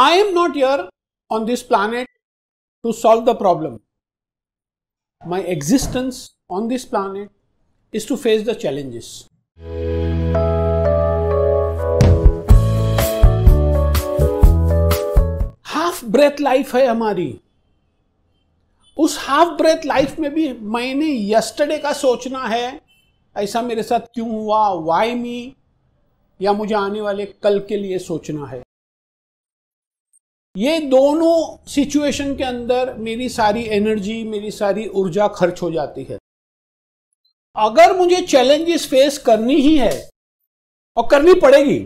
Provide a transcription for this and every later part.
I am not here on this planet to solve the problem my existence on this planet is to face the challenges half breath life है हमारी उस half breath life में भी मैंने yesterday का सोचना है ऐसा मेरे साथ क्यों हुआ वाई मी या मुझे आने वाले कल के लिए सोचना है ये दोनों सिचुएशन के अंदर मेरी सारी एनर्जी मेरी सारी ऊर्जा खर्च हो जाती है अगर मुझे चैलेंजेस फेस करनी ही है और करनी पड़ेगी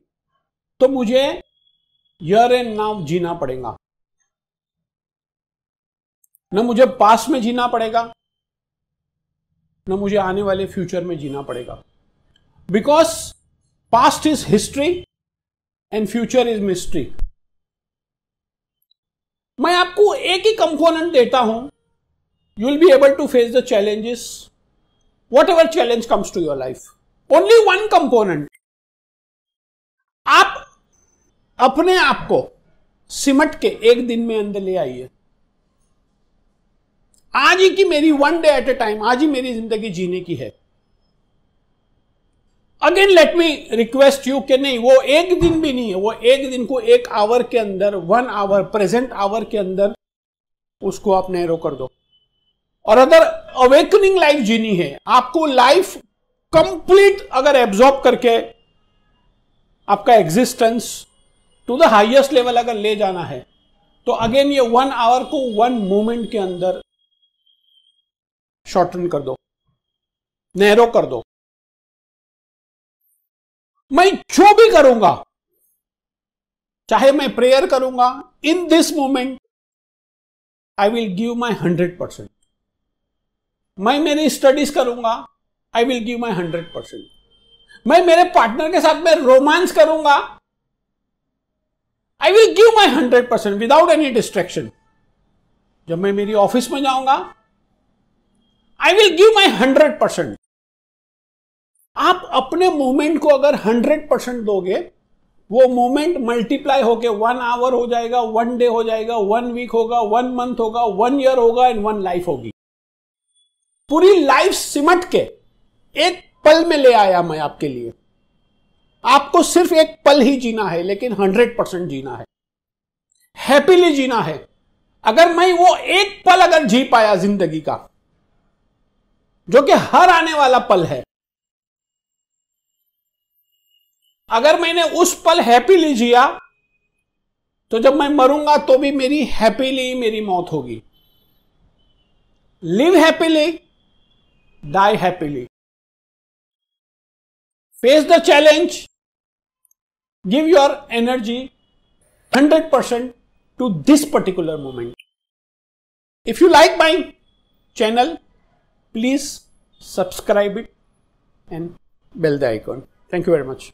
तो मुझे यर एंड नाउ जीना पड़ेगा न मुझे पास में जीना पड़ेगा न मुझे आने वाले फ्यूचर में जीना पड़ेगा because past is history and future is mystery मैं आपको एक ही कंपोनेंट देता हूं you will be able to face the challenges whatever challenge comes to your life only one component आप अपने आप को सिमट के एक दिन में अंदर ले आइए आज ही की मेरी one day at a time आज ही मेरी जिंदगी जीने की है again let me request you कि नहीं वो एक दिन भी नहीं है वो एक दिन को एक आवर के अंदर वन आवर प्रेजेंट आवर के अंदर उसको आप नैरो कर दो और अगर अवेकनिंग लाइफ जीनी है आपको लाइफ कंप्लीट अगर एब्जॉर्ब करके आपका existence to the highest level अगर ले जाना है तो अगेन ये वन आवर को वन मोमेंट के अंदर शॉर्टन कर दो नैरो कर दो मैं जो भी करूंगा चाहे मैं प्रेयर करूंगा in this moment I will give my hundred percent मैं मेरी स्टडीज करूंगा I will give my hundred percent मैं मेरे पार्टनर के साथ मैं रोमांस करूंगा I will give my hundred percent without any distraction जब मैं मेरी ऑफिस में जाऊंगा I will give my hundred percent आप अपने मूवमेंट को अगर हंड्रेड परसेंट दोगे वो मोमेंट मल्टीप्लाई होके वन आवर हो जाएगा वन डे हो जाएगा वन वीक होगा वन मंथ होगा वन ईयर होगा एंड वन लाइफ होगी पूरी लाइफ सिमट के एक पल में ले आया मैं आपके लिए आपको सिर्फ एक पल ही जीना है लेकिन हंड्रेड परसेंट जीना है हैप्पीली जीना है अगर मैं वो एक पल अगर जी पाया जिंदगी का जो कि हर आने वाला पल है अगर मैंने उस पल हैप्पी ली जिया तो जब मैं मरूंगा तो भी मेरी हैप्पीली मेरी मौत होगी live happily die happily face the challenge give your energy hundred percent to this particular moment if you like my channel please subscribe it and bell the icon thank you very much